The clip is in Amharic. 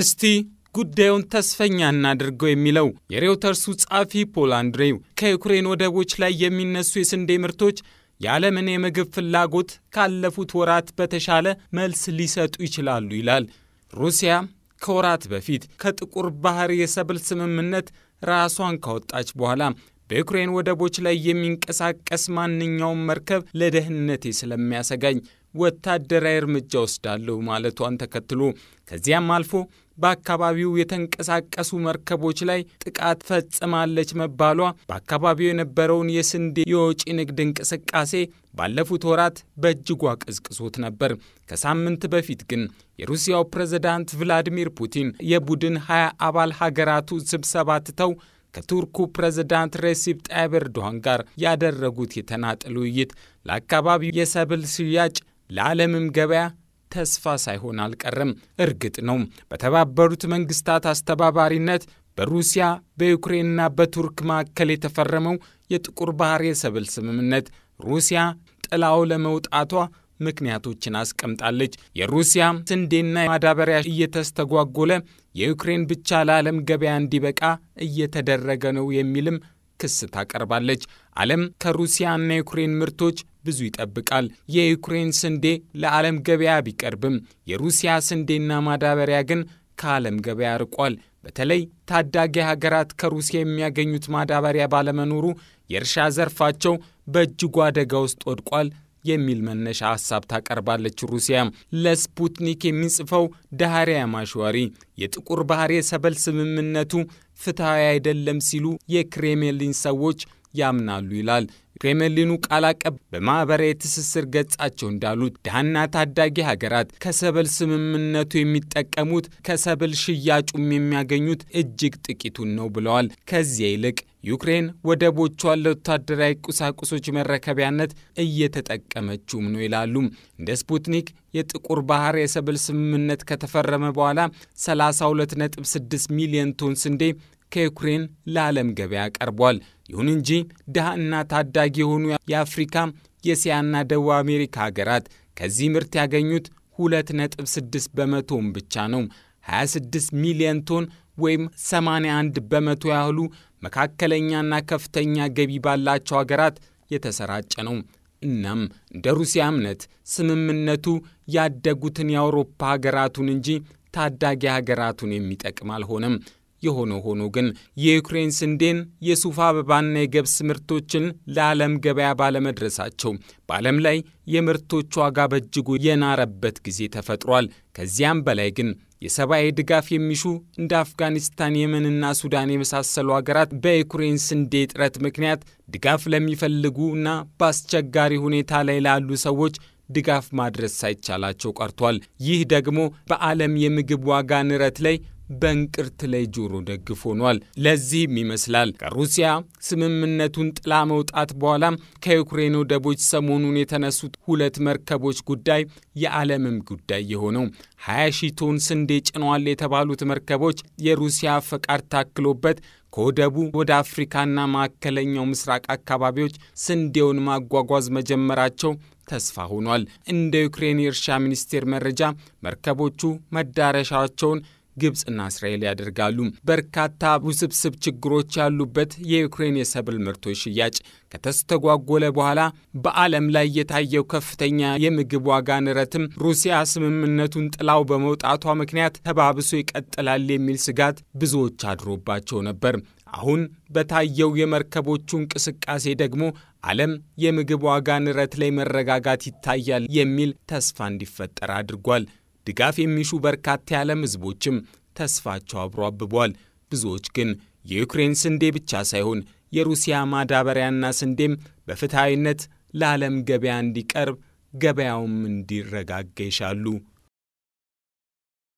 እስቲ ጉዳዩን ተስፈኛ እናድርገው የሚለው የሬውተርሱ ጸሐፊ ፖል አንድሬው ከዩክሬን ወደቦች ላይ የሚነሱ የስንዴ ምርቶች የዓለምን የምግብ ፍላጎት ካለፉት ወራት በተሻለ መልስ ሊሰጡ ይችላሉ ይላል። ሩሲያ ከወራት በፊት ከጥቁር ባህር የሰብል ስምምነት ራሷን ካወጣች በኋላ በዩክሬን ወደቦች ላይ የሚንቀሳቀስ ማንኛውም መርከብ ለደህንነቴ ስለሚያሰጋኝ ወታደራዊ እርምጃ ወስዳለሁ ማለቷን ተከትሎ ከዚያም አልፎ በአካባቢው የተንቀሳቀሱ መርከቦች ላይ ጥቃት ፈጽማለች መባሏ በአካባቢው የነበረውን የስንዴ የወጪ ንግድ እንቅስቃሴ ባለፉት ወራት በእጅጉ አቀዝቅዞት ነበር። ከሳምንት በፊት ግን የሩሲያው ፕሬዝዳንት ቭላዲሚር ፑቲን የቡድን ሀያ አባል ሀገራቱ ስብሰባ ትተው ከቱርኩ ፕሬዝዳንት ሬሲፕ ጣይብ ኤርዶሃን ጋር ያደረጉት የተናጠል ውይይት ለአካባቢው የሰብል ሽያጭ ለዓለምም ገበያ ተስፋ ሳይሆን አልቀረም። እርግጥ ነው በተባበሩት መንግስታት አስተባባሪነት በሩሲያ በዩክሬንና በቱርክ መካከል የተፈረመው የጥቁር ባህር የሰብል ስምምነት ሩሲያ ጥላው ለመውጣቷ ምክንያቶችን አስቀምጣለች። የሩሲያ ስንዴና ማዳበሪያ እየተስተጓጎለ የዩክሬን ብቻ ለዓለም ገበያ እንዲበቃ እየተደረገ ነው የሚልም ክስ ታቀርባለች። ዓለም ከሩሲያና የዩክሬን ምርቶች ብዙ ይጠብቃል። የዩክሬን ስንዴ ለዓለም ገበያ ቢቀርብም የሩሲያ ስንዴና ማዳበሪያ ግን ከዓለም ገበያ ርቋል። በተለይ ታዳጊ ሀገራት ከሩሲያ የሚያገኙት ማዳበሪያ ባለመኖሩ የእርሻ ዘርፋቸው በእጅጉ አደጋ ውስጥ ወድቋል። የሚል መነሻ ሀሳብ ታቀርባለች። ሩሲያ ለስፑትኒክ የሚጽፈው ዳህሪያ ማሽዋሪ የጥቁር ባህር የሰበል ስምምነቱ ፍትሐዊ አይደለም ሲሉ የክሬምሊን ሰዎች ያምናሉ ይላል። ክሬምሊኑ ቃል አቀባይ በማኅበራዊ ትስስር ገጻቸው እንዳሉት ድሃና ታዳጊ ሀገራት ከሰብል ስምምነቱ የሚጠቀሙት ከሰብል ሽያጩም የሚያገኙት እጅግ ጥቂቱን ነው ብለዋል። ከዚያ ይልቅ ዩክሬን ወደቦቿን ለወታደራዊ ቁሳቁሶች መረከቢያነት እየተጠቀመችውም ነው ይላሉ። እንደ ስፑትኒክ የጥቁር ባህር የሰብል ስምምነት ከተፈረመ በኋላ 32.6 ሚሊዮን ቶን ስንዴ ከዩክሬን ለዓለም ገበያ ቀርቧል። ይሁን እንጂ ድሃና ታዳጊ የሆኑ የአፍሪካ የእስያና ደቡብ አሜሪካ ሀገራት ከዚህ ምርት ያገኙት 2.6 በመቶውን ብቻ ነው። 26 ሚሊዮን ቶን ወይም 81 በመቶ ያህሉ መካከለኛና ከፍተኛ ገቢ ባላቸው ሀገራት የተሰራጨ ነው። እናም እንደ ሩሲያ እምነት ስምምነቱ ያደጉትን የአውሮፓ ሀገራቱን እንጂ ታዳጊ ሀገራቱን የሚጠቅም አልሆነም። የሆነ ሆኖ ግን የዩክሬን ስንዴን፣ የሱፍ አበባና የገብስ ምርቶችን ለዓለም ገበያ ባለመድረሳቸው በዓለም ላይ የምርቶች ዋጋ በእጅጉ የናረበት ጊዜ ተፈጥሯል። ከዚያም በላይ ግን የሰብአዊ ድጋፍ የሚሹ እንደ አፍጋኒስታን፣ የመንና ሱዳን የመሳሰሉ ሀገራት በዩክሬን ስንዴ እጥረት ምክንያት ድጋፍ ለሚፈልጉና በአስቸጋሪ ሁኔታ ላይ ላሉ ሰዎች ድጋፍ ማድረስ ሳይቻላቸው ቀርቷል። ይህ ደግሞ በዓለም የምግብ ዋጋ ንረት ላይ በእንቅርት ላይ ጆሮ ደግፎ ሆኗል። ለዚህም ይመስላል ከሩሲያ ስምምነቱን ጥላ መውጣት በኋላ ከዩክሬን ወደቦች ሰሞኑን የተነሱት ሁለት መርከቦች ጉዳይ የዓለምም ጉዳይ የሆነው 20 ሺ ቶን ስንዴ ጭነዋል የተባሉት መርከቦች የሩሲያ ፈቃድ ታክሎበት ከወደቡ ወደ አፍሪካና ማዕከለኛው ምስራቅ አካባቢዎች ስንዴውን ማጓጓዝ መጀመራቸው ተስፋ ሆኗል። እንደ ዩክሬን የእርሻ ሚኒስቴር መረጃ መርከቦቹ መዳረሻቸውን ግብፅና እስራኤል ያደርጋሉ። በርካታ ውስብስብ ችግሮች ያሉበት የዩክሬን የሰብል ምርቶች ሽያጭ ከተስተጓጎለ በኋላ በዓለም ላይ የታየው ከፍተኛ የምግብ ዋጋ ንረትም ሩሲያ ስምምነቱን ጥላው በመውጣቷ ምክንያት ተባብሶ ይቀጥላል የሚል ስጋት ብዙዎች አድሮባቸው ነበር። አሁን በታየው የመርከቦቹ እንቅስቃሴ ደግሞ ዓለም የምግብ ዋጋ ንረት ላይ መረጋጋት ይታያል የሚል ተስፋ እንዲፈጠር አድርጓል። ድጋፍ የሚሹ በርካታ የዓለም ህዝቦችም ተስፋቸው አብሮ አብቧል። ብዙዎች ግን የዩክሬን ስንዴ ብቻ ሳይሆን የሩሲያ ማዳበሪያና ስንዴም በፍትሐዊነት ለዓለም ገበያ እንዲቀርብ ገበያውም እንዲረጋጋ ይሻሉ።